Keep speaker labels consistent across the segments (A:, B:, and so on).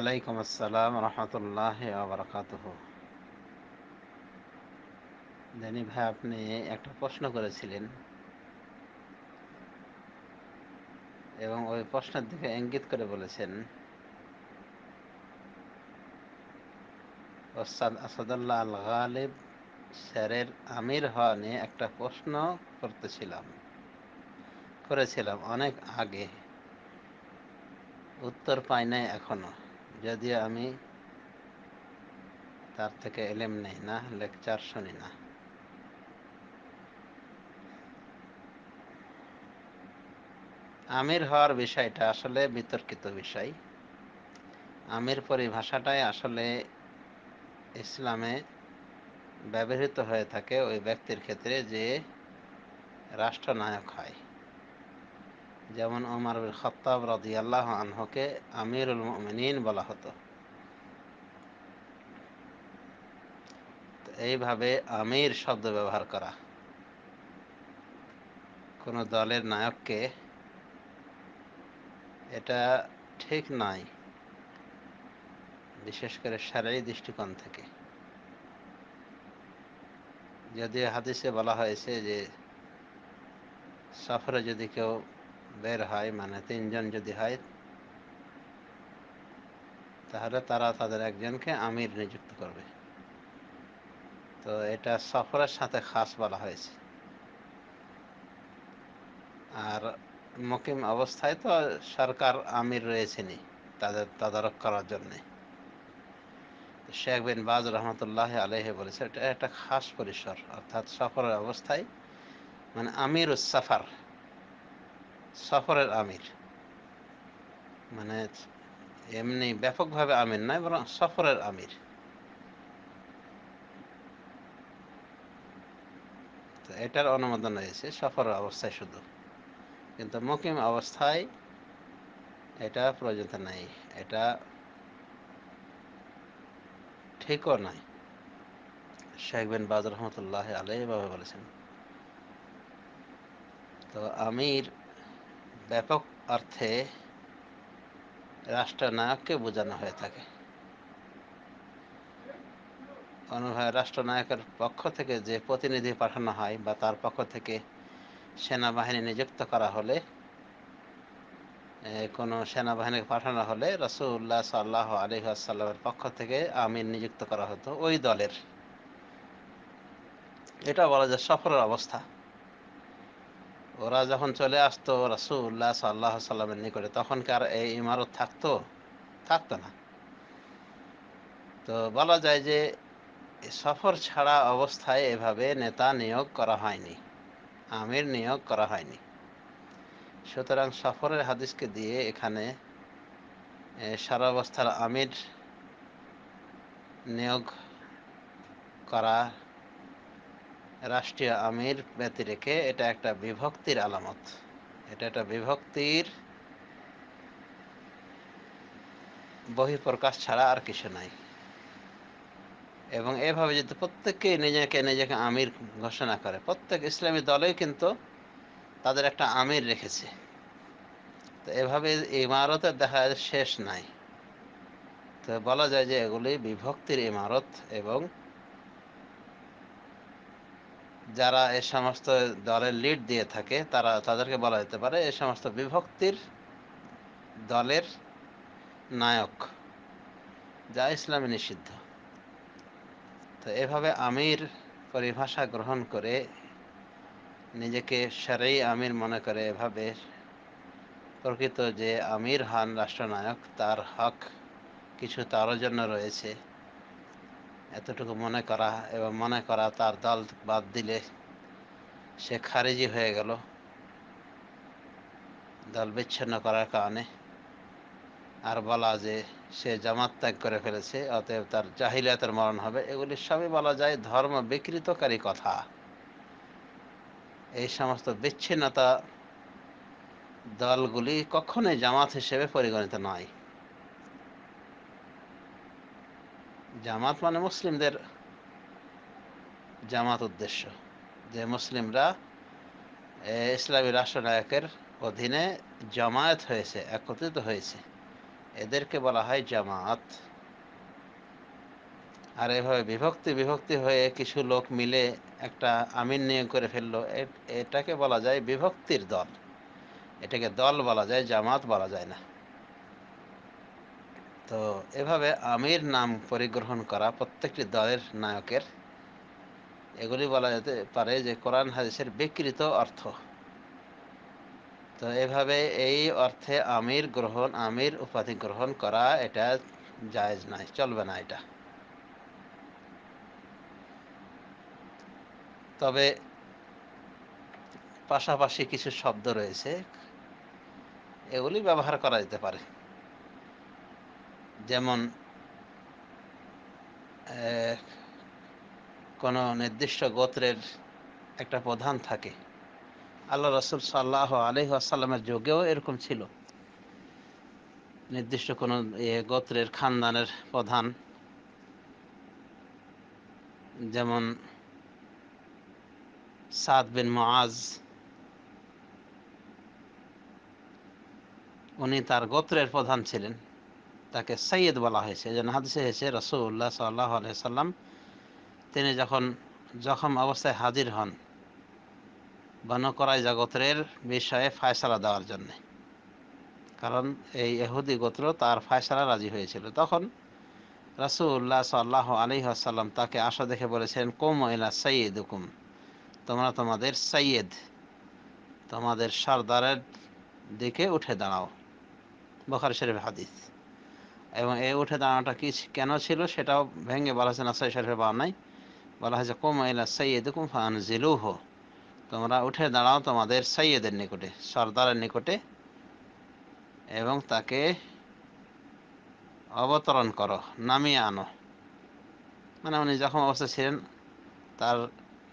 A: ওয়ালাইকুম আসসালাম রহমতুল্লাহ আবরকাত ভাই আপনি একটা প্রশ্ন করেছিলেন এবং ওই প্রশ্নের দিকে ইঙ্গিত করে বলেছেন আসাদুল্লাহ আল গালিব স্যারের আমির হওয়া নিয়ে একটা প্রশ্ন করতেছিলাম করেছিলাম অনেক আগে উত্তর পাই নাই এখনো যদি আমি তার থেকে এলেম নেই না লেকচার শুনি না আমির হওয়ার বিষয়টা আসলে বিতর্কিত বিষয় আমির পরিভাষাটাই আসলে ইসলামে ব্যবহৃত হয়ে থাকে ওই ব্যক্তির ক্ষেত্রে যে রাষ্ট্রনায়ক হয় যেমন ওমর বিন খত্তাব রাজিয়াল্লাহ আনহকে আমিরুল মিনীন বলা হতো এইভাবে আমির শব্দ ব্যবহার করা কোনো দলের নায়ককে এটা ঠিক নাই বিশেষ করে সারাই দৃষ্টিকোণ থেকে যদিও হাদিসে বলা হয়েছে যে সফরে যদি কেউ বের হয় মানে তিনজন যদি হয় তাহলে তারা তাদের একজনকে আমির নিযুক্ত করবে তো এটা সফরের সাথে খাস বলা হয়েছে আর মকিম অবস্থায় তো সরকার আমির রয়েছেনি তাদের তদারক করার জন্যে শেখ বিন বাজ রহমতুল্লাহ আলহে বলেছে এটা একটা খাস পরিসর অর্থাৎ সফরের অবস্থায় মানে আমির উসাফার সফরের আমির মানে এমনি ব্যাপকভাবে আমির নাই বরং সফরের আমির তো এটার অনুমোদন রয়েছে সফরের অবস্থায় শুধু কিন্তু মুকিম অবস্থায় এটা প্রয়োজনীয়তা নাই এটা ঠিকও নয় শেখ বিন বাজ রহমতুল্লাহ আলহ এভাবে বলেছেন তো আমির ব্যাপক অর্থে রাষ্ট্রনায়ককে বোঝানো হয়ে থাকে অনুভয় রাষ্ট্রনায়কের পক্ষ থেকে যে প্রতিনিধি পাঠানো হয় বা তার পক্ষ থেকে সেনাবাহিনী নিযুক্ত করা হলে কোনো সেনাবাহিনীকে পাঠানো হলে রসুল্লাহ সাল্লাহ আলী আসাল্লামের পক্ষ থেকে আমির নিযুক্ত করা হতো ওই দলের এটা বলা যায় সফরের অবস্থা ওরা যখন চলে আসতো রাসুল্লাহ সাল্লাহ সাল্লামের নিকটে তখনকার এই ইমারত থাকতো থাকতো না তো বলা যায় যে সফর ছাড়া অবস্থায় এভাবে নেতা নিয়োগ করা হয়নি আমির নিয়োগ করা হয়নি সুতরাং সফরের হাদিসকে দিয়ে এখানে সারা অবস্থার আমির নিয়োগ করা রাষ্ট্রীয় আমির ব্যতিরেকে এটা একটা বিভক্তির আলামত এটা একটা বিভক্তির বহিঃপ্রকাশ ছাড়া আর কিছু নাই এবং এভাবে যদি প্রত্যেককেই নিজেকে নিজেকে আমির ঘোষণা করে প্রত্যেক ইসলামী দলেই কিন্তু তাদের একটা আমির রেখেছে তো এভাবে ইমারতের দেখা শেষ নাই তো বলা যায় যে এগুলি বিভক্তির ইমারত এবং যারা এ সমস্ত দলের লিড দিয়ে থাকে তারা তাদেরকে বলা যেতে পারে এ সমস্ত বিভক্তির দলের নায়ক যা ইসলামে নিষিদ্ধ তো এভাবে আমির পরিভাষা গ্রহণ করে নিজেকে সেরেই আমির মনে করে এভাবে প্রকৃত যে আমির হান রাষ্ট্রনায়ক তার হক কিছু তারও জন্য রয়েছে এতটুকু মনে করা এবং মনে করা তার দল বাদ দিলে সে খারিজি হয়ে গেল দল বিচ্ছিন্ন করার কারণে আর বলা যে সে জামাত ত্যাগ করে ফেলেছে অতএব তার জাহিলিয়াতের মরণ হবে এগুলি সবই বলা যায় ধর্ম বিকৃতকারী কথা এই সমস্ত বিচ্ছিন্নতা দলগুলি কখনোই জামাত হিসেবে পরিগণিত নয় জামাত মানে মুসলিমদের জামাত উদ্দেশ্য যে মুসলিমরা ইসলামী রাষ্ট্রনায়কের অধীনে জামায়াত হয়েছে একত্রিত হয়েছে এদেরকে বলা হয় জামাত আর এভাবে বিভক্তি বিভক্তি হয়ে কিছু লোক মিলে একটা আমিন নিয়োগ করে ফেললো এটাকে বলা যায় বিভক্তির দল এটাকে দল বলা যায় জামাত বলা যায় না তো এভাবে আমির নাম পরিগ্রহণ করা প্রত্যেকটি দলের নায়কের এগুলি বলা যেতে পারে যে কোরআন হাদিসের বিকৃত অর্থ তো এভাবে এই অর্থে আমির গ্রহণ আমির উপাধি গ্রহণ করা এটা জায়েজ নাই চলবে না এটা তবে পাশাপাশি কিছু শব্দ রয়েছে এগুলি ব্যবহার করা যেতে পারে যেমন কোন নির্দিষ্ট গোত্রের একটা প্রধান থাকে আল্লাহ রসুল সাল্লাহ আলহি আসাল্লামের যুগেও এরকম ছিল নির্দিষ্ট কোন ইয়ে গোত্রের খানদানের প্রধান যেমন সাদ বিন মাজ উনি তার গোত্রের প্রধান ছিলেন তাকে সৈয়দ বলা হয়েছে যেন হাদিসে হয়েছে রসুল্লাহ সাল্লাহ সাল্লাম তিনি যখন জখম অবস্থায় হাজির হন বনকরাই জগতের বিষয়ে ফায়সলা দেওয়ার জন্যে কারণ এই এহুদি গোত্র তার ফায়সলা রাজি হয়েছিল তখন রসুল্লাহ সাল্লাহ আলী আসাল্লাম তাকে আশা দেখে বলেছেন কুম এলা সৈয়দ হুকুম তোমরা তোমাদের সৈয়দ তোমাদের সর্দারের দিকে উঠে দাঁড়াও বখার শরীফ হাদিস এবং এ উঠে দাঁড়াটা কি কেন ছিল সেটাও ভেঙে বলা হয়েছে নাসাই শরীফের পাওয়া নাই বলা হয়েছে কুম সৈয়দ কুম ফান জিলুহ তোমরা উঠে দাঁড়াও তোমাদের সৈয়দের নিকটে সর্দারের নিকটে এবং তাকে অবতরণ করো নামিয়ে আনো মানে উনি যখন অবস্থা ছিলেন তার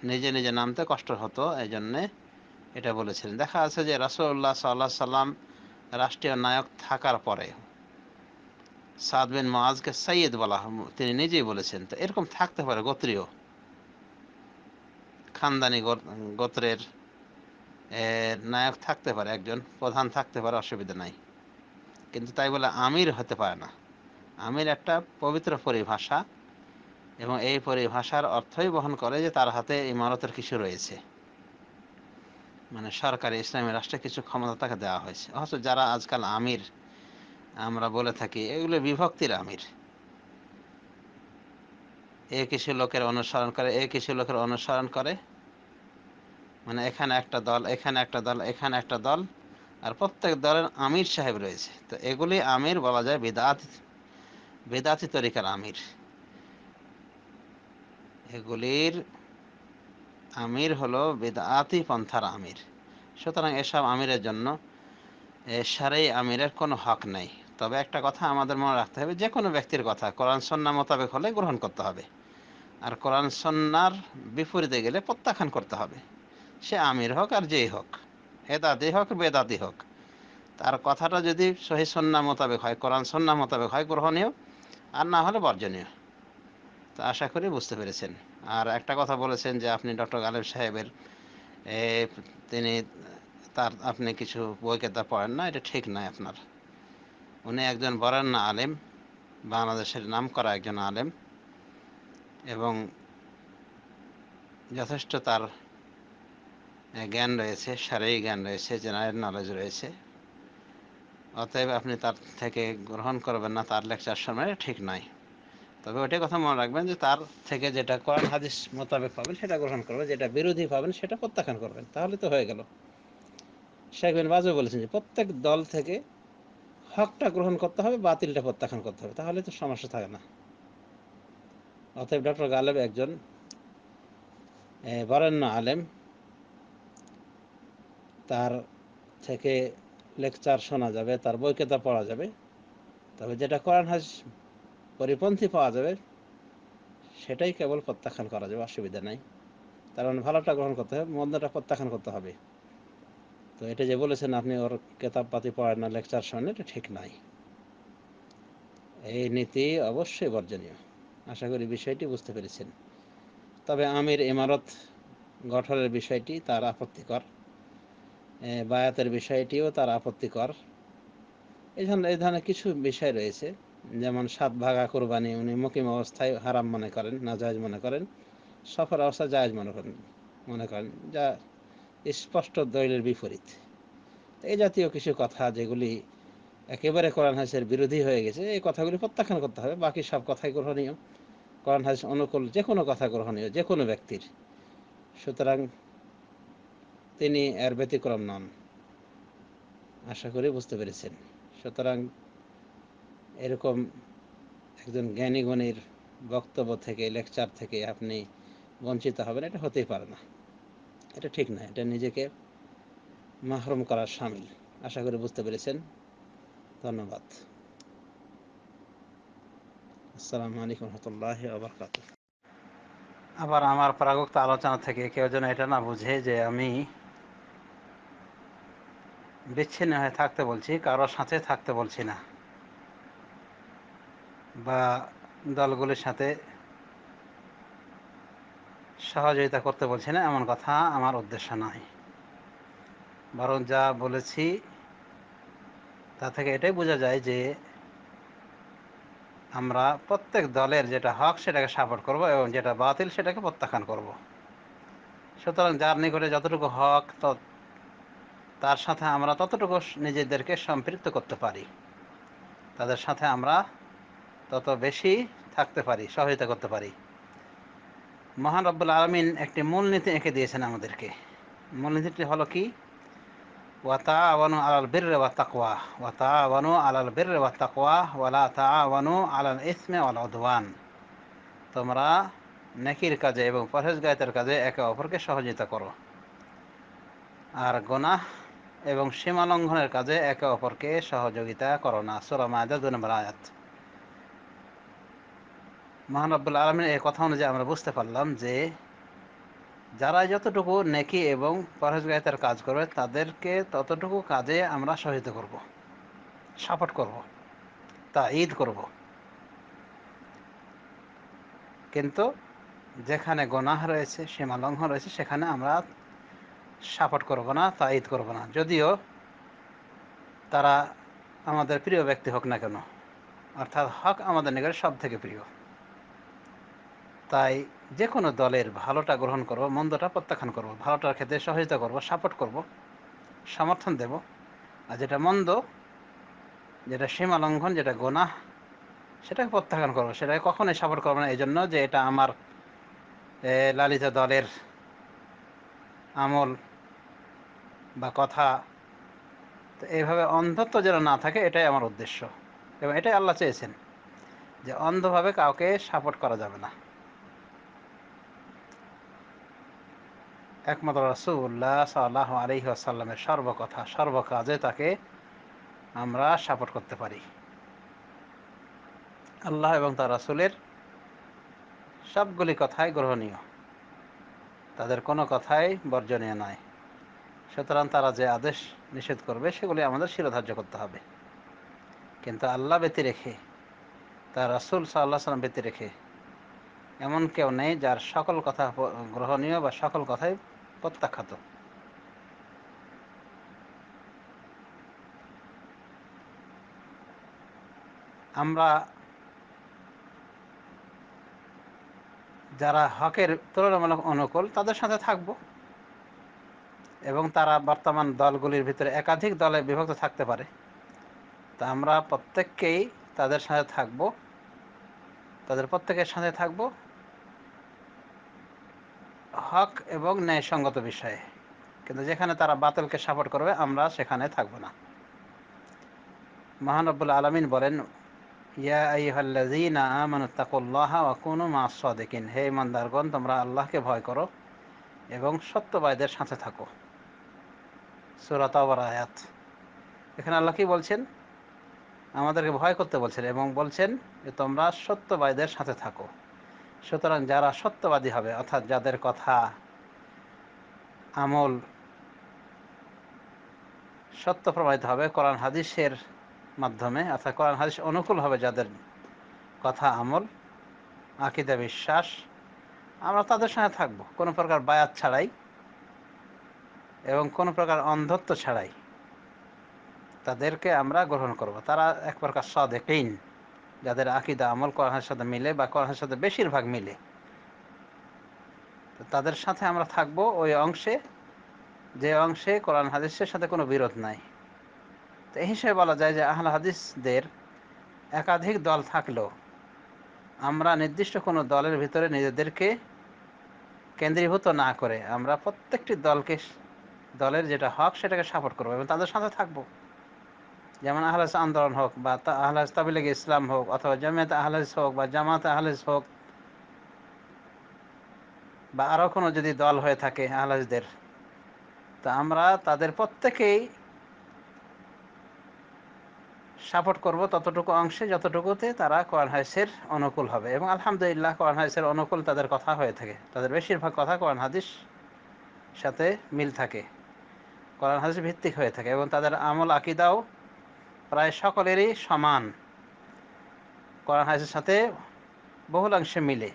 A: নিজে নিজে নামতে কষ্ট হতো এই জন্যে এটা বলেছিলেন দেখা আছে যে রাসুল্লাহ সাল্লাহ সাল্লাম রাষ্ট্রীয় নায়ক থাকার পরে সাদ বিন মাহাজকে সাইয়েদ বলা তিনি নিজেই বলেছেন তো এরকম থাকতে পারে গোত্রীয় খানদানি গোত্রের নায়ক থাকতে পারে একজন প্রধান থাকতে পারে অসুবিধা নাই কিন্তু তাই বলে আমির হতে পারে না আমির একটা পবিত্র পরিভাষা এবং এই পরিভাষার অর্থই বহন করে যে তার হাতে ইমারতের কিছু রয়েছে মানে সরকারি ইসলামী রাষ্ট্রে কিছু ক্ষমতা তাকে দেওয়া হয়েছে অথচ যারা আজকাল আমির আমরা বলে থাকি এগুলো বিভক্তির আমির এ কিছু লোকের অনুসরণ করে এ কিছু লোকের অনুসরণ করে মানে এখানে একটা দল এখানে একটা দল এখানে একটা দল আর প্রত্যেক দলের আমির সাহেব রয়েছে তো এগুলি আমির বলা যায় বেদাত বেদাতি তরিকার আমির এগুলির আমির হলো বেদাতি পন্থার আমির সুতরাং এসব আমিরের জন্য সারাই আমিরের কোনো হক নাই তবে একটা কথা আমাদের মনে রাখতে হবে যে কোনো ব্যক্তির কথা কোরআন সন্না মোতাবেক হলে গ্রহণ করতে হবে আর কোরআন সন্ন্যার বিপরীতে গেলে প্রত্যাখ্যান করতে হবে সে আমির হোক আর যেই হোক হেদাতি হোক বেদাতি হোক তার কথাটা যদি সহি সন্না মোতাবেক হয় কোরআন সন্না মোতাবেক হয় গ্রহণীয় আর না হলে বর্জনীয় তো আশা করি বুঝতে পেরেছেন আর একটা কথা বলেছেন যে আপনি ডক্টর গালেব সাহেবের তিনি তার আপনি কিছু বই কেতা পড়েন না এটা ঠিক নয় আপনার উনি একজন বরেণ্য আলেম বাংলাদেশের নাম করা একজন আলেম এবং যথেষ্ট তার জ্ঞান রয়েছে শারীরিক জ্ঞান রয়েছে জেনারেল নলেজ রয়েছে অতএব আপনি তার থেকে গ্রহণ করবেন না তার লেকচার সময় ঠিক নয় তবে ওইটাই কথা মনে রাখবেন যে তার থেকে যেটা কোরআন হাদিস মোতাবেক পাবেন সেটা গ্রহণ করবেন যেটা বিরোধী পাবেন সেটা প্রত্যাখ্যান করবেন তাহলে তো হয়ে গেল শেখ বিন বাজও বলেছেন যে প্রত্যেক দল থেকে হকটা গ্রহণ করতে হবে বাতিলটা প্রত্যাখ্যান করতে হবে তাহলে তো সমস্যা থাকে না অতএব ডক্টর গালেব একজন বরেণ্য আলেম তার থেকে লেকচার শোনা যাবে তার বইকেতা পড়া যাবে তবে যেটা করান হাজ পরিপন্থী পাওয়া যাবে সেটাই কেবল প্রত্যাখ্যান করা যাবে অসুবিধা নাই কারণ ভালোটা গ্রহণ করতে হবে মন্দটা প্রত্যাখ্যান করতে হবে তো এটা যে বলেছেন আপনি ওর কেতাব পাতি পড়েন না লেকচার শোনেন এটা ঠিক নাই এই নীতি অবশ্যই বর্জনীয় আশা করি বিষয়টি বুঝতে পেরেছেন তবে আমির ইমারত গঠনের বিষয়টি তার আপত্তিকর বায়াতের বিষয়টিও তার আপত্তিকর এই ধরনের এই ধরনের কিছু বিষয় রয়েছে যেমন সাত ভাগা কোরবানি উনি মুকিম অবস্থায় হারাম মনে করেন না জায়জ মনে করেন সফর অবস্থায় জায়জ মনে করেন মনে করেন যা স্পষ্ট দলের বিপরীত এই জাতীয় কিছু কথা যেগুলি একেবারে কোরআন হাসের বিরোধী হয়ে গেছে এই কথাগুলি প্রত্যাখ্যান করতে হবে বাকি সব কথাই গ্রহণীয় কোরআন হাস অনুকূল যে কোনো কথা গ্রহণীয় যে কোনো ব্যক্তির সুতরাং তিনি এর ব্যতিক্রম নন আশা করি বুঝতে পেরেছেন সুতরাং এরকম একজন জ্ঞানীগণের বক্তব্য থেকে লেকচার থেকে আপনি বঞ্চিত হবেন এটা হতেই পারে না এটা ঠিক না এটা নিজেকে মাহরুম করার সামিল আশা করি বুঝতে পেরেছেন ধন্যবাদ আসসালামু আলাইকুম রহমতুল্লাহ আবরকাত আবার আমার প্রাগক্ত আলোচনা থেকে কেউ যেন এটা না বুঝে যে আমি বিচ্ছিন্ন হয়ে থাকতে বলছি কারোর সাথে থাকতে বলছি না বা দলগুলির সাথে সহযোগিতা করতে বলছি না এমন কথা আমার উদ্দেশ্য নয় বরং যা বলেছি তা থেকে এটাই বোঝা যায় যে আমরা প্রত্যেক দলের যেটা হক সেটাকে সাপোর্ট করব এবং যেটা বাতিল সেটাকে প্রত্যাখ্যান করব সুতরাং যার নিকটে যতটুকু হক তার সাথে আমরা ততটুকু নিজেদেরকে সম্পৃক্ত করতে পারি তাদের সাথে আমরা তত বেশি থাকতে পারি সহযোগিতা করতে পারি মহান রব্বুল আলমিন একটি মূলনীতি এঁকে দিয়েছেন আমাদেরকে মূলনীতিটি হলো কি ওয়াতা আওয়ানু আলাল বীর ওয়া তাকওয়া ওয়াতা আওয়ানু আলাল বীর ওয়া তাকোয়া ওয়ালা তা আওয়ানু আলাল ইসমে ওয়াল উদওয়ান তোমরা নেকির কাজে এবং পরহেজগায়তের কাজে একে অপরকে সহযোগিতা করো আর গোনাহ এবং সীমালঙ্ঘনের কাজে একে অপরকে সহযোগিতা করো না সুরা মায়দা দু নম্বর আয়াত মহান রব্বুল আলমের এই কথা অনুযায়ী আমরা বুঝতে পারলাম যে যারা যতটুকু নেকি এবং পরহেজগারিতার কাজ করবে তাদেরকে ততটুকু কাজে আমরা সহায়তা করব সাপোর্ট করব তা ঈদ করব কিন্তু যেখানে গনাহ রয়েছে সীমা লঙ্ঘন রয়েছে সেখানে আমরা সাপোর্ট করব না তা ঈদ করব না যদিও তারা আমাদের প্রিয় ব্যক্তি হোক না কেন অর্থাৎ হক আমাদের নিকটে সব থেকে প্রিয় তাই যে কোনো দলের ভালোটা গ্রহণ করব মন্দটা প্রত্যাখ্যান করব ভালোটার ক্ষেত্রে সহযোগিতা করব সাপোর্ট করব সমর্থন দেব আর যেটা মন্দ যেটা সীমা লঙ্ঘন যেটা গোনাহ সেটাকে প্রত্যাখ্যান করবো সেটাকে কখনোই সাপোর্ট করবো না এই জন্য যে এটা আমার লালিত দলের আমল বা কথা তো এইভাবে অন্ধত্ব যেন না থাকে এটাই আমার উদ্দেশ্য এবং এটাই আল্লাহ চেয়েছেন যে অন্ধভাবে কাউকে সাপোর্ট করা যাবে না একমাত্র রাসুল্লাহ সাল্লাহ আলহি আসাল্লামের সর্বকথা সর্বকাজে তাকে আমরা সাপোর্ট করতে পারি আল্লাহ এবং তার রাসুলের সবগুলি কথাই গ্রহণীয় তাদের কোনো কথাই বর্জনীয় নয় সুতরাং তারা যে আদেশ নিষেধ করবে সেগুলি আমাদের শিরোধার্য করতে হবে কিন্তু আল্লাহ ব্যতী রেখে তার রাসুল সাল্লাহ সাল্লাম ব্যতী রেখে এমন কেউ নেই যার সকল কথা গ্রহণীয় বা সকল কথাই প্রত্যাখ্যাত আমরা যারা হকের তুলনামূলক অনুকূল তাদের সাথে থাকব এবং তারা বর্তমান দলগুলির ভিতরে একাধিক দলে বিভক্ত থাকতে পারে তা আমরা প্রত্যেককেই তাদের সাথে থাকব তাদের প্রত্যেকের সাথে থাকব হক এবং ন্যায়সঙ্গত বিষয়ে কিন্তু যেখানে তারা বাতিলকে সাপোর্ট করবে আমরা সেখানে থাকব না মহানব্বুল আলমিন বলেন ইয়া হে ইমানদারগণ তোমরা আল্লাহকে ভয় করো এবং সত্যবাদীদের সাথে থাকো সুরাত তাওবার আয়াত এখানে আল্লাহ কি বলছেন আমাদেরকে ভয় করতে বলছেন এবং বলছেন যে তোমরা সত্যবাদীদের সাথে থাকো সুতরাং যারা সত্যবাদী হবে অর্থাৎ যাদের কথা আমল সত্য প্রমাণিত হবে কোরআন হাদিসের মাধ্যমে অর্থাৎ কোরআন হাদিস অনুকূল হবে যাদের কথা আমল আকিদা বিশ্বাস আমরা তাদের সঙ্গে থাকব কোনো প্রকার বায়াত ছাড়াই এবং কোনো প্রকার অন্ধত্ব ছাড়াই তাদেরকে আমরা গ্রহণ করব তারা এক প্রকার সদেকিন যাদের আকিদা আমল করার সাথে মিলে বা করার সাথে বেশিরভাগ মিলে তাদের সাথে আমরা থাকব ওই অংশে যে অংশে কোরআন হাদিসের সাথে কোনো বিরোধ নাই তো এই হিসেবে বলা যায় যে আহল হাদিসদের একাধিক দল থাকলেও আমরা নির্দিষ্ট কোনো দলের ভিতরে নিজেদেরকে কেন্দ্রীভূত না করে আমরা প্রত্যেকটি দলকে দলের যেটা হক সেটাকে সাপোর্ট করবো এবং তাদের সাথে থাকবো যেমন আহলাস আন্দোলন হোক বা আহলাস তাবিলেগ ইসলাম হোক অথবা জামিয়াত আহলাস হোক বা জামাত আহলাস হোক বা আরও কোনো যদি দল হয়ে থাকে আহলাসদের তা আমরা তাদের প্রত্যেকেই সাপোর্ট করব ততটুকু অংশে যতটুকুতে তারা কোরআন হাইসের অনুকূল হবে এবং আলহামদুলিল্লাহ কোরআন হাইসের অনুকূল তাদের কথা হয়ে থাকে তাদের বেশিরভাগ কথা কোরআন হাদিস সাথে মিল থাকে কোরআন হাদিস ভিত্তিক হয়ে থাকে এবং তাদের আমল আকিদাও প্রায় সকলেরই সমান কোরআন হাজির সাথে বহুলাংশে মিলে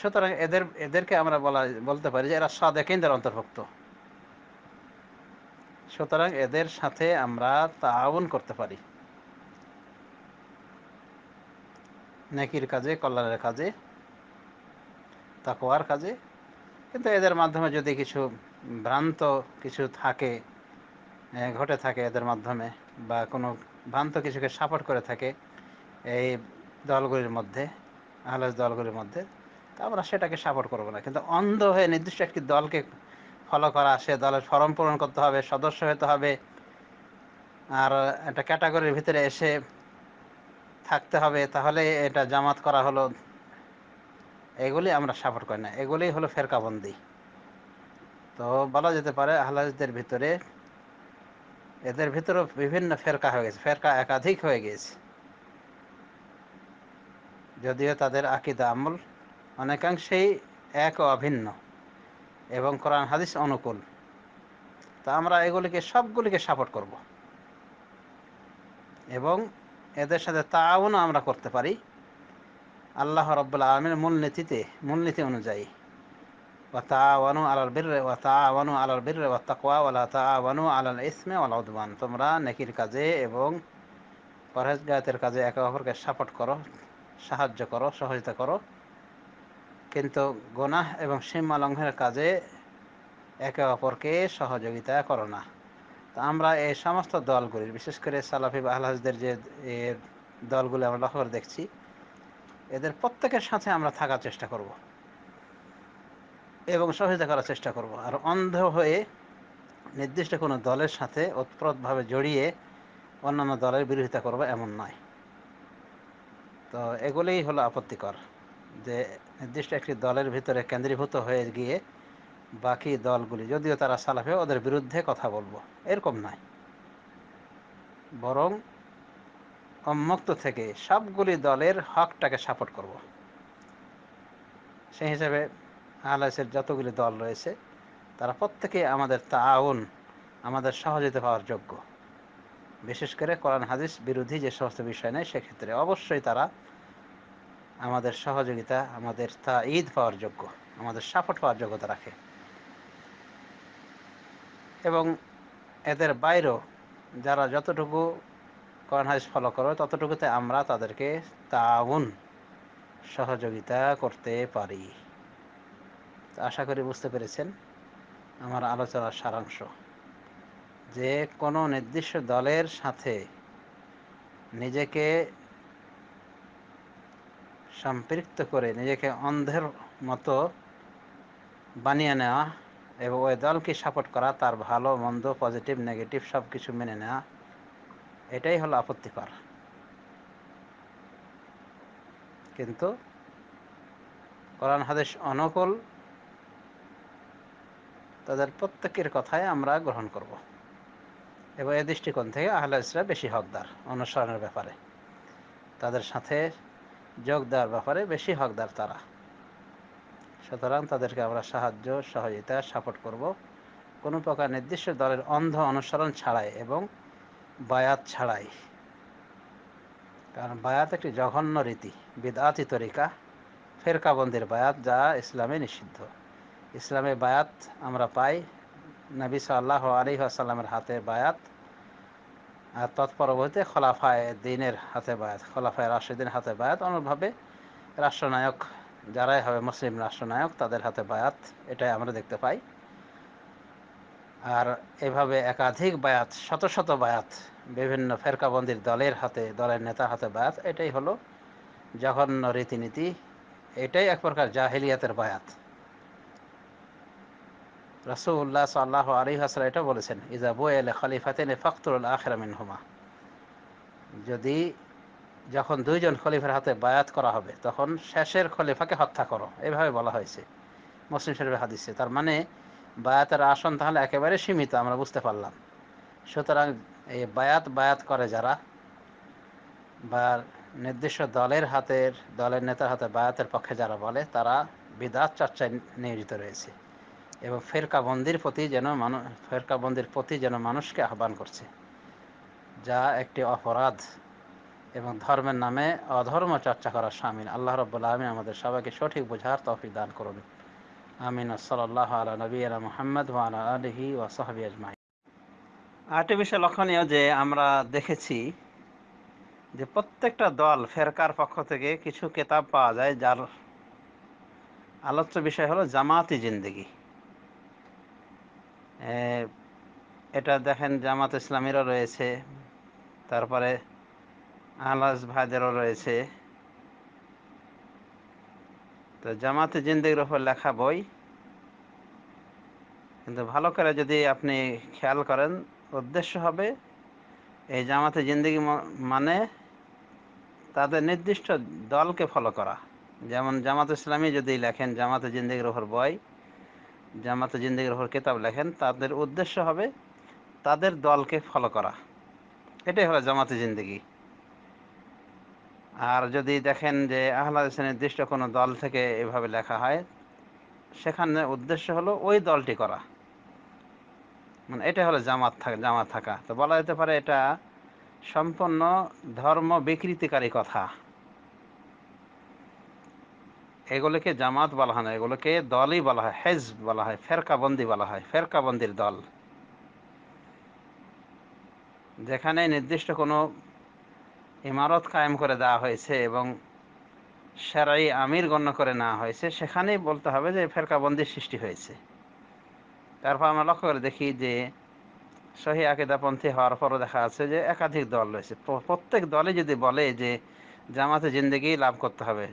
A: সুতরাং এদের এদেরকে আমরা বলা বলতে পারি যে এরা সাদেকেন্দ্রের অন্তর্ভুক্ত সুতরাং এদের সাথে আমরা তাহন করতে পারি নেকির কাজে কল্যাণের কাজে তাকোয়ার কাজে কিন্তু এদের মাধ্যমে যদি কিছু ভ্রান্ত কিছু থাকে ঘটে থাকে এদের মাধ্যমে বা কোনো ভ্রান্ত কিছুকে সাপোর্ট করে থাকে এই দলগুলির মধ্যে আহলাজ দলগুলির মধ্যে তা আমরা সেটাকে সাপোর্ট করবো না কিন্তু অন্ধ হয়ে নির্দিষ্ট একটি দলকে ফলো করা সে দলের ফরম পূরণ করতে হবে সদস্য হতে হবে আর একটা ক্যাটাগরির ভিতরে এসে থাকতে হবে তাহলে এটা জামাত করা হলো এগুলি আমরা সাপোর্ট করি না এগুলি হলো ফেরকাবন্দি তো বলা যেতে পারে আহলাদের ভিতরে এদের ভিতরে বিভিন্ন ফেরকা হয়ে গেছে ফেরকা একাধিক হয়ে গেছে যদিও তাদের আকিদা আমল অনেকাংশেই এক ও অভিন্ন এবং কোরআন হাদিস অনুকূল তা আমরা এগুলিকে সবগুলিকে সাপোর্ট করব এবং এদের সাথে তাও আমরা করতে পারি আল্লাহ রব্বুল আলমের মূলনীতিতে মূলনীতি অনুযায়ী ওয়াতাওয়ানু আলাল বির ওয়াতাওয়ানু আলাল বির ওয়া তাকওয়া ওয়ালা তাওয়ানু আলাল ইসমে ওয়াল উদওয়ান তোমরা নেকির কাজে এবং পরহেজগাতের কাজে একে অপরকে সাপোর্ট করো সাহায্য করো সহযোগিতা করো কিন্তু গোনাহ এবং সীমা লঙ্ঘনের কাজে একে অপরকে সহযোগিতা করো না তো আমরা এই সমস্ত দলগুলির বিশেষ করে সালাফি বাহলাজদের যে দলগুলি আমরা লক্ষ্য করে দেখছি এদের প্রত্যেকের সাথে আমরা থাকার চেষ্টা করবো এবং সহযোগিতা করার চেষ্টা করব আর অন্ধ হয়ে নির্দিষ্ট কোনো দলের সাথে ওতপ্রোতভাবে জড়িয়ে অন্যান্য দলের বিরোধিতা করব এমন নয় তো এগুলোই হলো আপত্তিকর যে নির্দিষ্ট একটি দলের ভিতরে কেন্দ্রীভূত হয়ে গিয়ে বাকি দলগুলি যদিও তারা সালাফে ওদের বিরুদ্ধে কথা বলবো এরকম নয় বরং অমুক্ত থেকে সবগুলি দলের হকটাকে সাপোর্ট করব সেই হিসাবে আলাইসের যতগুলি দল রয়েছে তারা প্রত্যেকে আমাদের তাউন আমাদের সহযোগিতা পাওয়ার যোগ্য বিশেষ করে কোরআন হাদিস বিরোধী যে সমস্ত বিষয় নেই সেক্ষেত্রে অবশ্যই তারা আমাদের সহযোগিতা আমাদের তা ঈদ পাওয়ার যোগ্য আমাদের সাপোর্ট পাওয়ার যোগ্যতা রাখে এবং এদের বাইরেও যারা যতটুকু কোরআন হাদিস ফলো করো ততটুকুতে আমরা তাদেরকে তাউন সহযোগিতা করতে পারি আশা করি বুঝতে পেরেছেন আমার আলোচনার সারাংশ যে কোনো নির্দিষ্ট দলের সাথে নিজেকে সম্পৃক্ত করে নিজেকে অন্ধের মতো বানিয়ে নেওয়া এবং ওই দলকে সাপোর্ট করা তার ভালো মন্দ পজিটিভ নেগেটিভ সব কিছু মেনে নেওয়া এটাই হলো আপত্তিকর কিন্তু কোরআন হাদেশ অনুকূল তাদের প্রত্যেকের কথাই আমরা গ্রহণ করব। এবং এ দৃষ্টিকোণ থেকে আহলা ইসরা বেশি হকদার অনুসরণের ব্যাপারে তাদের সাথে যোগ দেওয়ার ব্যাপারে বেশি হকদার তারা সুতরাং তাদেরকে আমরা সাহায্য সহযোগিতা সাপোর্ট করব কোনো প্রকার নির্দিষ্ট দলের অন্ধ অনুসরণ ছাড়াই এবং বায়াত ছাড়াই কারণ বায়াত একটি জঘন্য রীতি বিদাতি তরিকা ফেরকাবন্দির বায়াত যা ইসলামে নিষিদ্ধ ইসলামের বায়াত আমরা পাই নবী সাল্লাহ আলী আসাল্লামের হাতে বায়াত আর তৎপরবর্তীতে খোলাফায় দিনের হাতে বায়াত খোলাফায় রাশিদিন হাতে বায়াত অনুরূপভাবে রাষ্ট্রনায়ক যারাই হবে মুসলিম রাষ্ট্রনায়ক তাদের হাতে বায়াত এটাই আমরা দেখতে পাই আর এভাবে একাধিক বায়াত শত শত বায়াত বিভিন্ন ফেরকাবন্দির দলের হাতে দলের নেতার হাতে বায়াত এটাই হলো জঘন্য রীতিনীতি এটাই এক প্রকার জাহিলিয়াতের বায়াত রাসুল্লাহ সাল্লাহ আলী হাসলা এটা বলেছেন ইজা বোয়েল খলিফাতেন ফখতুল আখেরামিন হুমা যদি যখন দুইজন খলিফার হাতে বায়াত করা হবে তখন শেষের খলিফাকে হত্যা করো এভাবে বলা হয়েছে মুসলিম শরীফের হাদিসে তার মানে বায়াতের আসন তাহলে একেবারে সীমিত আমরা বুঝতে পারলাম সুতরাং এই বায়াত বায়াত করে যারা বা নির্দিষ্ট দলের হাতের দলের নেতার হাতে বায়াতের পক্ষে যারা বলে তারা বিদাত চর্চায় নিয়োজিত রয়েছে এবং ফেরকাবন্দির প্রতি যেন মানুষ ফেরকাবন্দির প্রতি যেন মানুষকে আহ্বান করছে যা একটি অপরাধ এবং ধর্মের নামে অধর্ম চর্চা করার সামিল আল্লাহ রব্বুল্লা আমিন আমাদের সবাইকে সঠিক বোঝার তফি দান করুন আমিন সাল্লাহ আলা নবীলা মোহাম্মদ ওয়ালা আলহি ওয়াসাহাবি আজমাই আরেকটি বিষয় লক্ষণীয় যে আমরা দেখেছি যে প্রত্যেকটা দল ফেরকার পক্ষ থেকে কিছু কেতাব পাওয়া যায় যার আলোচ্য বিষয় হলো জামাতি জিন্দগি এটা দেখেন জামাত ইসলামেরও রয়েছে তারপরে আহলাজ ভাইদেরও রয়েছে তো জামাত জিন্দিগির ওপর লেখা বই কিন্তু ভালো করে যদি আপনি খেয়াল করেন উদ্দেশ্য হবে এই জামাতে জিন্দিগি মানে তাদের নির্দিষ্ট দলকে ফলো করা যেমন জামাত ইসলামী যদি লেখেন জামাতে জিন্দিগির ওপর বই জামাতে জিন্দিগির উপর কেতাব লেখেন তাদের উদ্দেশ্য হবে তাদের দলকে ফলো করা এটাই হলো জামাতে জিন্দিগি আর যদি দেখেন যে আহলাদ নির্দিষ্ট কোনো দল থেকে এভাবে লেখা হয় সেখানে উদ্দেশ্য হলো ওই দলটি করা মানে এটা হলো জামাত থাকা জামাত থাকা তো বলা যেতে পারে এটা সম্পূর্ণ ধর্ম বিকৃতিকারী কথা এগুলোকে জামাত বলা হয় না এগুলোকে দলই বলা হয় হেজ বলা হয় ফেরকাবন্দি বলা হয় ফেরকাবন্দির দল যেখানে নির্দিষ্ট কোনো ইমারত কায়েম করে দেওয়া হয়েছে এবং সেরাই আমির গণ্য করে নেওয়া হয়েছে সেখানেই বলতে হবে যে ফেরকাবন্দির সৃষ্টি হয়েছে তারপর আমরা লক্ষ্য করে দেখি যে সহি আকিদাপন্থী হওয়ার পরও দেখা যাচ্ছে যে একাধিক দল রয়েছে প্রত্যেক দলে যদি বলে যে জামাতে জিন্দগি লাভ করতে হবে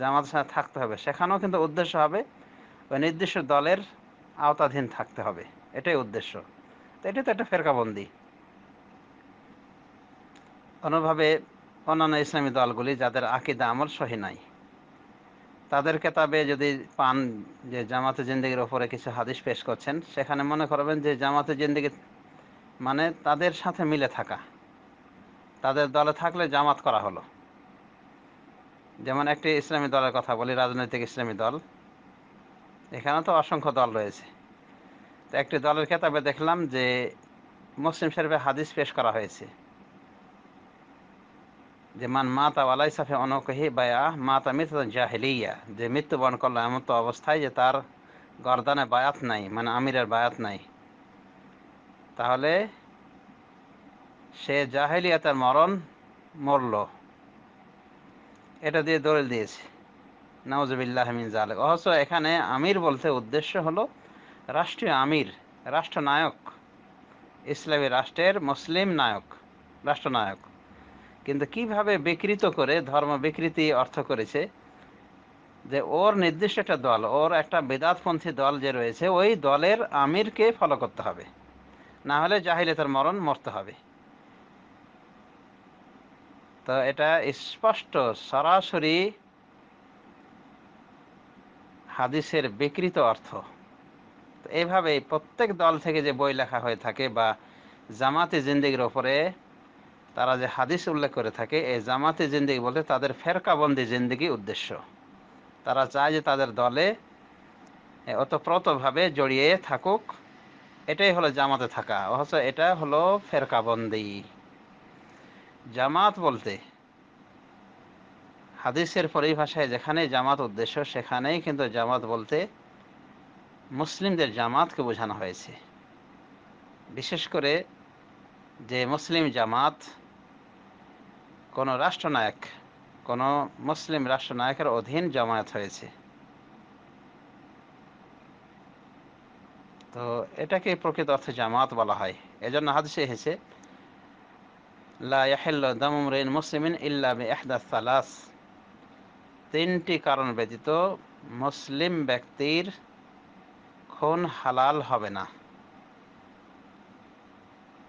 A: জামাতের সাথে থাকতে হবে সেখানেও কিন্তু উদ্দেশ্য হবে ওই নির্দিষ্ট দলের আওতাধীন থাকতে হবে এটাই উদ্দেশ্য তো এটা তো একটা ফেরকাবন্দি কোনোভাবে অন্যান্য ইসলামী দলগুলি যাদের আকিদা আমল সহি নাই তাদের কেতাবে যদি পান যে জামাতে জিন্দিগির ওপরে কিছু হাদিস পেশ করছেন সেখানে মনে করবেন যে জামাতে জিন্দিগি মানে তাদের সাথে মিলে থাকা তাদের দলে থাকলে জামাত করা হলো যেমন একটি ইসলামী দলের কথা বলি রাজনৈতিক ইসলামী দল এখানে তো অসংখ্য দল রয়েছে তো একটি দলের খেতাবে দেখলাম যে মুসলিম শরীফে হাদিস পেশ করা হয়েছে যে মান মাতা ওয়ালাই সাফে অনকহি বায়া মাতা মৃত্যু জাহেলিয়া যে মৃত্যুবরণ করলো এমন তো অবস্থায় যে তার গরদানে বায়াত নাই মানে আমিরের বায়াত নাই তাহলে সে জাহেলিয়া তার মরণ মরলো এটা দিয়ে দলিল দিয়েছে নওয়াজ মিন জালেক অথচ এখানে আমির বলতে উদ্দেশ্য হলো রাষ্ট্রীয় আমির রাষ্ট্রনায়ক ইসলামী রাষ্ট্রের মুসলিম নায়ক রাষ্ট্রনায়ক কিন্তু কিভাবে বিকৃত করে ধর্ম বিকৃতি অর্থ করেছে যে ওর নির্দিষ্ট একটা দল ওর একটা বেদাতপন্থী দল যে রয়েছে ওই দলের আমিরকে ফলো করতে হবে না হলে জাহিলে তার মরণ মরতে হবে তো এটা স্পষ্ট সরাসরি হাদিসের বিকৃত অর্থ তো এইভাবে প্রত্যেক দল থেকে যে বই লেখা হয়ে থাকে বা জামাতে জিন্দিগির ওপরে তারা যে হাদিস উল্লেখ করে থাকে এই জামাতে জিন্দিগি বলতে তাদের ফেরকাবন্দি জিন্দিগি উদ্দেশ্য তারা চায় যে তাদের দলে অতপ্রতভাবে জড়িয়ে থাকুক এটাই হলো জামাতে থাকা অথচ এটা হলো ফেরকাবন্দি জামাত বলতে হাদিসের পরিভাষায় যেখানে জামাত উদ্দেশ্য সেখানেই কিন্তু জামাত বলতে মুসলিমদের জামাতকে বোঝানো হয়েছে বিশেষ করে যে মুসলিম জামাত কোনো রাষ্ট্রনায়ক কোন মুসলিম রাষ্ট্রনায়কের অধীন জামায়াত হয়েছে তো এটাকে প্রকৃত অর্থে জামাত বলা হয় এজন্য হাদিসে এসেছে লা ইয়াহিল্লু দামুম রিন মুসলিমিন ইল্লা বি ইহদা সালাস তিনটি কারণ ব্যতীত মুসলিম ব্যক্তির খুন হালাল হবে না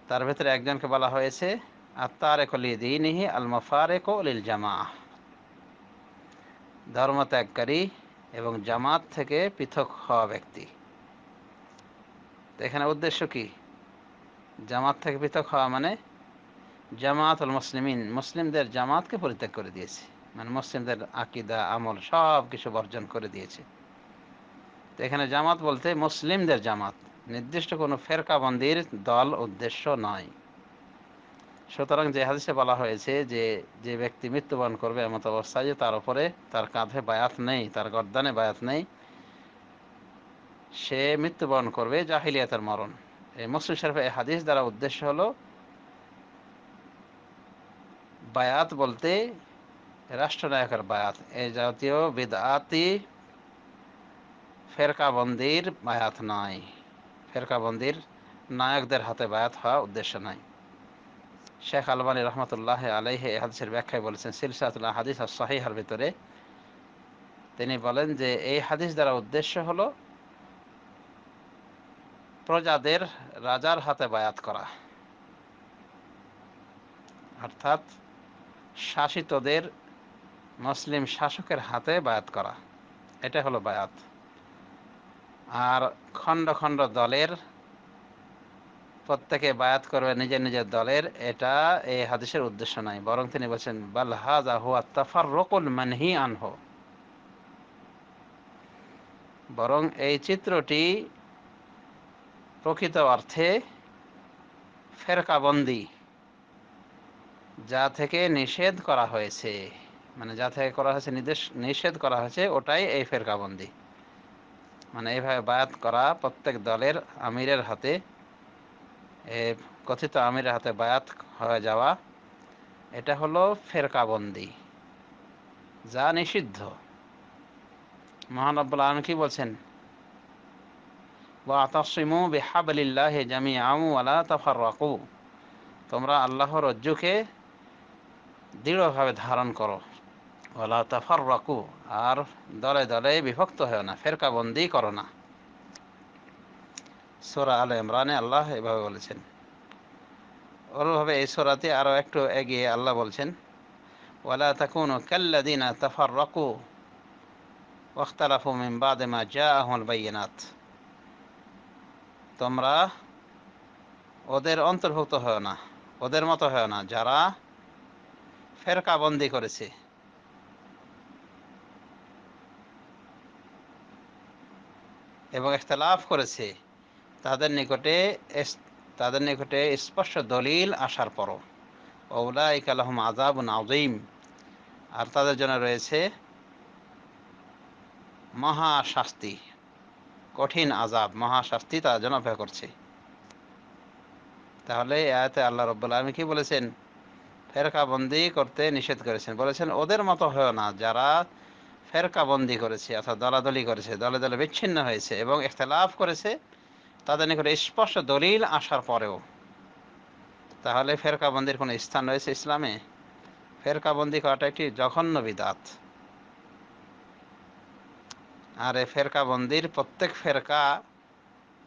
A: তার ভেতরে একজনকে বলা হয়েছে আত্মারেক লিদিনিহি আল মফারেক লিল জামা ধর্ম ত্যাগকারী এবং জামাত থেকে পৃথক হওয়া ব্যক্তি এখানে উদ্দেশ্য কি জামাত থেকে পৃথক হওয়া মানে জামাতুল মুসলিমিন মুসলিমদের জামাতকে পরিত্যাগ করে দিয়েছে মানে মুসলিমদের আকিদা আমল সব কিছু বর্জন করে দিয়েছে তো এখানে জামাত বলতে মুসলিমদের জামাত নির্দিষ্ট কোনো ফেরকাবন্দির দল উদ্দেশ্য নয় সুতরাং যে হাদিসে বলা হয়েছে যে যে ব্যক্তি মৃত্যুবরণ করবে এমত অবস্থায় তার উপরে তার কাঁধে বায়াত নেই তার গর্দানে বায়াত নেই সে মৃত্যুবরণ করবে জাহিলিয়াতের মরণ এই মুসলিম শরীফের এই হাদিস দ্বারা উদ্দেশ্য হলো বায়াত বলতে রাষ্ট্রনায়কের বায়াত এ জাতীয় বেদাতি ফেরকাবন্দির বায়াত নাই ফেরকাবন্দির নায়কদের হাতে বায়াত হওয়া উদ্দেশ্য নাই শেখ আলবানী রহমতুল্লাহ এ হাদিসের ব্যাখ্যায় বলেছেন সিলসাতুল্লাহ হাদিস আর সাহিহার ভিতরে তিনি বলেন যে এই হাদিস দ্বারা উদ্দেশ্য হলো প্রজাদের রাজার হাতে বায়াত করা অর্থাৎ শাসিতদের মুসলিম শাসকের হাতে বায়াত করা এটা হলো বায়াত আর খণ্ড খণ্ড দলের প্রত্যেকে বায়াত করবে নিজের নিজের দলের এটা এই হাদিসের উদ্দেশ্য নাই বরং তিনি বলছেন বালহাজ আহুয়া তাফার রকুল মানহি আনহ বরং এই চিত্রটি প্রকৃত অর্থে ফেরকাবন্দি যা থেকে নিষেধ করা হয়েছে মানে যা থেকে করা হয়েছে নির্দেশ নিষেধ করা হয়েছে ওটাই এই ফেরকাবন্দি মানে এইভাবে বায়াত করা প্রত্যেক দলের আমিরের হাতে কথিত আমিরের হাতে বায়াত হয়ে যাওয়া এটা হলো ফেরকাবন্দি যা নিষিদ্ধ মহানব্বুল আলম কি বলছেন ওয়াতিমু বেহাবলিল্লাহ জামি আমু আলা তফার তোমরা আল্লাহর রজ্জুকে দৃঢ়ভাবে ধারণ করো ওলা তাফার রাকু আর দলে দলে বিভক্ত হয় না ফেরকাবন্দি করো না সোরা আল ইমরানে আল্লাহ এভাবে বলেছেন ওরভাবে এই সোরাতে আরও একটু এগিয়ে আল্লাহ বলছেন ওলা ওয়ালা কাল্লা দিন তাফার রকু ওখতালাফু মিম বাদেমা জা আহমল বাইনাথ তোমরা ওদের অন্তর্ভুক্ত হয় না ওদের মতো হয় না যারা ফেরকাবন্দি করেছে এবং ইখতলাফ করেছে তাদের নিকটে তাদের নিকটে স্পষ্ট দলিল আসার পরও ওলাইক আলহম আজাব নাজিম আর তাদের জন্য রয়েছে মহাশাস্তি কঠিন আজাব মহাশাস্তি তাদের জন্য অপেক্ষা করছে তাহলে এতে আল্লাহ রব্বুল আলম কি বলেছেন ফেরকাবন্দি করতে নিষেধ করেছেন বলেছেন ওদের মতো হয় না যারা ফেরকাবন্দি করেছে অর্থাৎ দলাদলি করেছে দলে দলে বিচ্ছিন্ন হয়েছে এবং ইখতলাফ করেছে তাদের নিকট স্পষ্ট দলিল আসার পরেও তাহলে ফেরকাবন্দির কোনো স্থান রয়েছে ইসলামে ফেরকাবন্দি করাটা একটি জঘন্য বিদাত আর এই ফেরকাবন্দির প্রত্যেক ফেরকা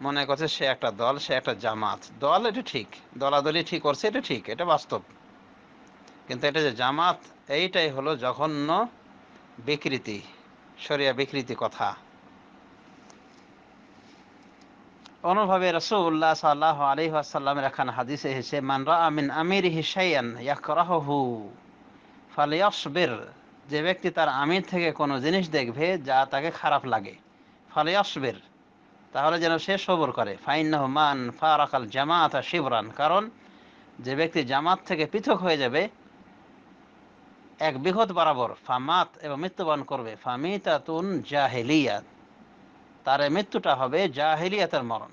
A: মনে করছে সে একটা দল সে একটা জামাত দল এটা ঠিক দলাদলি ঠিক করছে এটা ঠিক এটা বাস্তব কিন্তু এটা যে জামাত এইটাই হলো জঘন্য বিকৃতি সরিয়া বিকৃতি কথা অনুভাবে রসুল্লাহ সাল্লাহ আসাল্লামের এসেছে আমিন আমির হিসাইয়ান ইয়াকরাহু যে ব্যক্তি তার আমির থেকে কোনো জিনিস দেখবে যা তাকে খারাপ লাগে অসবির তাহলে যেন সে সবর করে ফাইন মান ফারাকাল জামাত শিবরান কারণ যে ব্যক্তি জামাত থেকে পৃথক হয়ে যাবে এক বৃহৎ বরাবর ফামাত এবং মৃত্যুবরণ করবে ফামিতাতুন জাহেলিয়াত তার মৃত্যুটা হবে জাহেলিয়াতের মরণ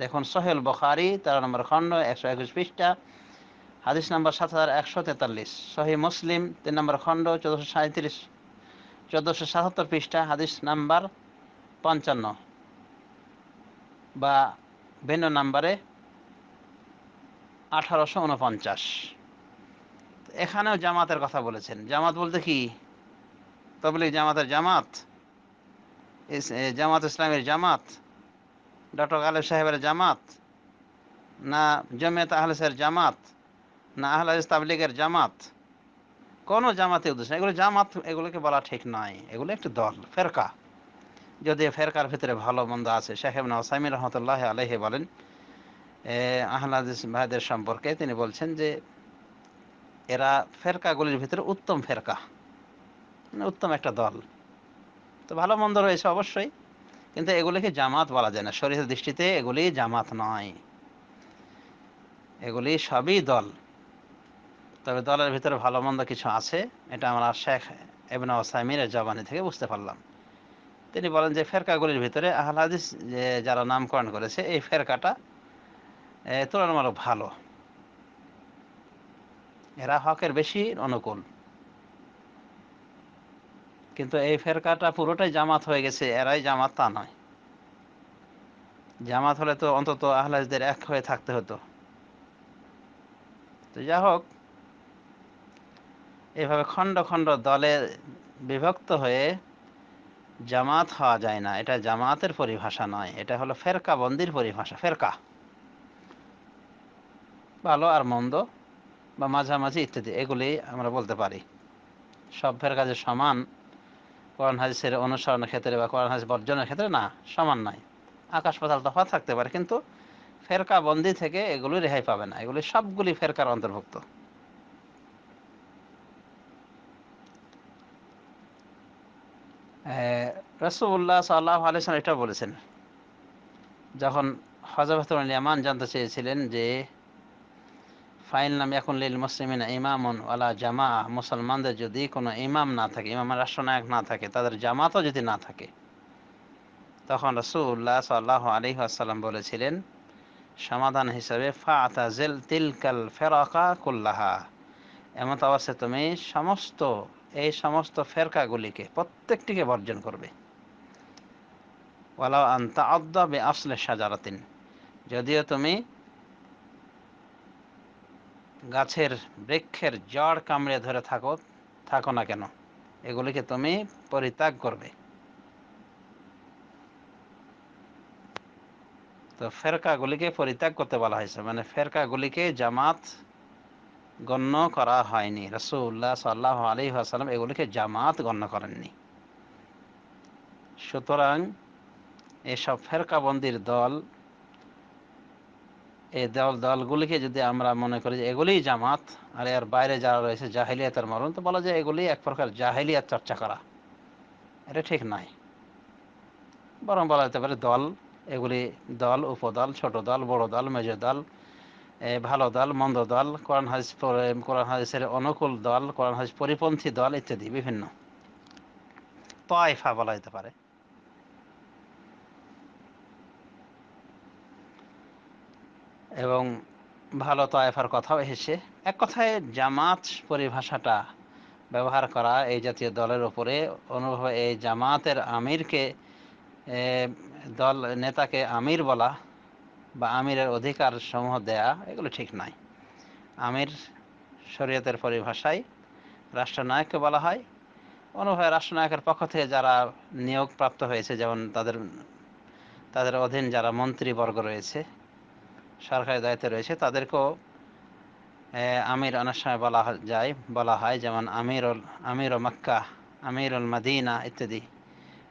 A: দেখুন সোহেল বখারি তার নম্বর খণ্ড একশো একুশ পৃষ্ঠা হাদিস নম্বর সাত হাজার একশো তেতাল্লিশ সহি মুসলিম তিন নম্বর খণ্ড চোদ্দশো সাঁত্রিশ চোদ্দশো সাতাত্তর পৃষ্ঠা হাদিস নাম্বার পঞ্চান্ন বা ভিন্ন নাম্বারে আঠারোশো উনপঞ্চাশ এখানেও জামাতের কথা বলেছেন জামাত বলতে কি তবলি জামাতের জামাত জামাত ইসলামের জামাত ডক্টর আলেব সাহেবের জামাত না জমিয়ত আহলেসের জামাত না আহলে তাবলিগের জামাত কোনো জামাতের উদ্দেশ্য এগুলো জামাত এগুলোকে বলা ঠিক নয় এগুলো একটি দল ফেরকা যদি ফেরকার ভিতরে ভালো মন্দ আছে শাহেব নাসাইমির রহমতুল্লাহ আলহে বলেন আহলাদিস ভাইদের সম্পর্কে তিনি বলছেন যে এরা ফেরকাগুলির ভিতরে উত্তম ফেরকা মানে উত্তম একটা দল তো ভালো মন্দ রয়েছে অবশ্যই কিন্তু এগুলিকে জামাত বলা যায় না শরীরের দৃষ্টিতে এগুলি জামাত নয় এগুলি সবই দল তবে দলের ভিতরে ভালো মন্দ কিছু আছে এটা আমরা শেখ এবন ওসাইমিরের জবানি থেকে বুঝতে পারলাম তিনি বলেন যে ফেরকাগুলির ভিতরে আহল যে যারা নামকরণ করেছে এই ফেরকাটা তুলনামূলক ভালো এরা হকের বেশি অনুকূল কিন্তু এই ফেরকাটা পুরোটাই জামাত হয়ে গেছে এরাই জামাত তা নয় জামাত হলে তো অন্তত আহলাজদের এক হয়ে থাকতে হতো তো যা হোক এভাবে খণ্ড খণ্ড দলে বিভক্ত হয়ে জামাত হওয়া যায় না এটা জামাতের পরিভাষা নয় এটা হলো ফেরকা বন্দির পরিভাষা ফেরকা ভালো আর মন্দ বা মাঝামাঝি ইত্যাদি এগুলি আমরা বলতে পারি সভ্যের কাজে সমান কোরআন হাদিসের অনুসরণের ক্ষেত্রে বা কোরআন হাদিস বর্জনের ক্ষেত্রে না সমান নাই আকাশ পাতাল তফা থাকতে পারে কিন্তু ফেরকা বন্দি থেকে এগুলি রেহাই পাবে না এগুলি সবগুলি ফেরকার অন্তর্ভুক্ত রসুল্লাহ সাল্লাহ আলিসান এটা বলেছেন যখন হজরত ইয়ামান জানতে চেয়েছিলেন যে ফাইল নাম এখন লীল মুসলিমিন ইমামন ওয়ালা জামা মুসলমানদের যদি কোনো ইমাম না থাকে ইমাম রাষ্ট্রনায়ক না থাকে তাদের জামাতও যদি না থাকে তখন রসুল্লাহ সাল্লাহ আলী আসসালাম বলেছিলেন সমাধান হিসাবে ফাতাজেল তিলকাল ফেরকা কুল্লাহা এমত অবস্থায় তুমি সমস্ত এই সমস্ত ফেরকাগুলিকে প্রত্যেকটিকে বর্জন করবে ওয়ালা আন্তা আদ্দা বে আসলে সাজারাতিন যদিও তুমি গাছের বৃক্ষের জড় কামড়ে ধরে থাকো থাকো না কেন এগুলিকে তুমি পরিত্যাগ করবে তো ফেরকাগুলিকে পরিত্যাগ করতে বলা হয়েছে মানে ফেরকাগুলিকে জামাত গণ্য করা হয়নি রসুল্লাহ সাল্লাহ আলী আসালাম এগুলিকে জামাত গণ্য করেননি সুতরাং এসব ফেরকাবন্দির দল এই দল দলগুলিকে যদি আমরা মনে করি যে এগুলিই জামাত আর এর বাইরে যারা রয়েছে জাহিলিয়াতের মরণ তো বলা যায় এগুলি এক প্রকার জাহিলিয়াত চর্চা করা এটা ঠিক নাই বরং বলা যেতে পারে দল এগুলি দল উপদল ছোট দল বড় দল মেজ দল ভালো দল মন্দ দল কোরআন হাজ কোরআন হাজের অনুকূল দল কোরআন হাজ পরিপন্থী দল ইত্যাদি বিভিন্ন তয়ফা বলা যেতে পারে এবং ভালো তয়েফার কথাও এসেছে এক কথায় জামাত পরিভাষাটা ব্যবহার করা এই জাতীয় দলের ওপরে অনুভবে এই জামাতের আমিরকে দল নেতাকে আমির বলা বা আমিরের অধিকার সমূহ দেয়া এগুলো ঠিক নাই আমির শরীয়তের পরিভাষায় রাষ্ট্রনায়ককে বলা হয় অনুভবে রাষ্ট্রনায়কের পক্ষ থেকে যারা নিয়োগপ্রাপ্ত হয়েছে যেমন তাদের তাদের অধীন যারা মন্ত্রীবর্গ রয়েছে সরকারি দায়িত্বে রয়েছে তাদেরকেও আমির অনেক সময় বলা যায় বলা হয় যেমন আমিরুল আমির মক্কা আমিরুল মাদিনা ইত্যাদি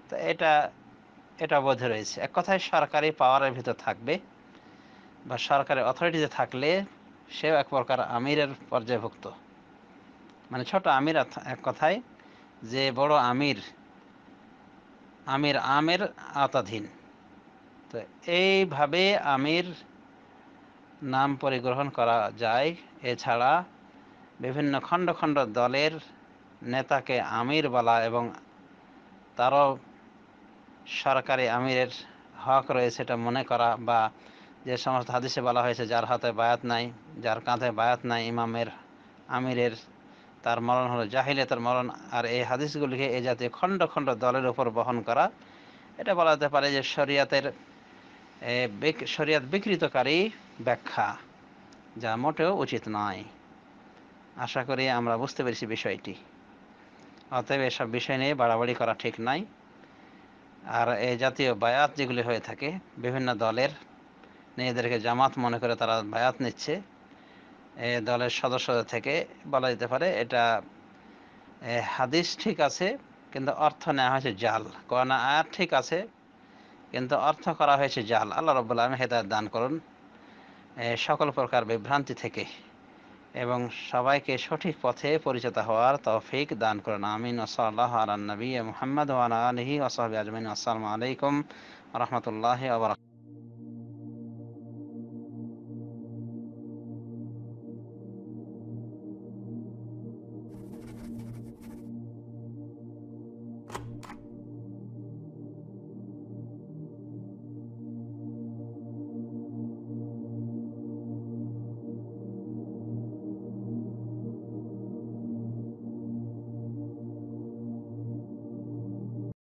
A: তো এটা এটা বোধ রয়েছে এক কথায় সরকারি পাওয়ারের ভিতর থাকবে বা সরকারি অথরিটিতে থাকলে সেও এক প্রকার আমিরের পর্যায়ভুক্ত মানে ছোট আমির এক কথায় যে বড় আমির আমির আমের আওতাধীন তো এইভাবে আমির নাম পরিগ্রহণ করা যায় এছাড়া বিভিন্ন খণ্ড খণ্ড দলের নেতাকে আমির বলা এবং তারও সরকারি আমিরের হক রয়েছে এটা মনে করা বা যে সমস্ত হাদিসে বলা হয়েছে যার হাতে বায়াত নাই যার কাঁধে বায়াত নাই ইমামের আমিরের তার মরণ হলো জাহিলে তার মরণ আর এই হাদিসগুলিকে এ জাতীয় খণ্ড খণ্ড দলের উপর বহন করা এটা বলা যেতে পারে যে শরিয়াতের শরিয়াত বিকৃতকারী ব্যাখ্যা যা মোটেও উচিত নয় আশা করি আমরা বুঝতে পেরেছি বিষয়টি অতএব এসব বিষয় নিয়ে বাড়াবাড়ি করা ঠিক নাই আর এই জাতীয় বায়াত যেগুলি হয়ে থাকে বিভিন্ন দলের নিজেদেরকে জামাত মনে করে তারা বায়াত নিচ্ছে এ দলের সদস্যদের থেকে বলা যেতে পারে এটা হাদিস ঠিক আছে কিন্তু অর্থ নেওয়া হয়েছে জাল কোরআন আয়াত ঠিক আছে কিন্তু অর্থ করা হয়েছে জাল আল্লাহ রবুল্লা আমি হেদায়ত দান করুন সকল প্রকার বিভ্রান্তি থেকে এবং সবাইকে সঠিক পথে পরিচিত হওয়ার তৌফিক দান করেন আমিন ওসল্লাহ আলান্নবী মোহাম্মদ ওয়ান আলহি ওসহাবি আজমিন আসসালামু আলাইকুম রহমতুল্লাহ আবরাক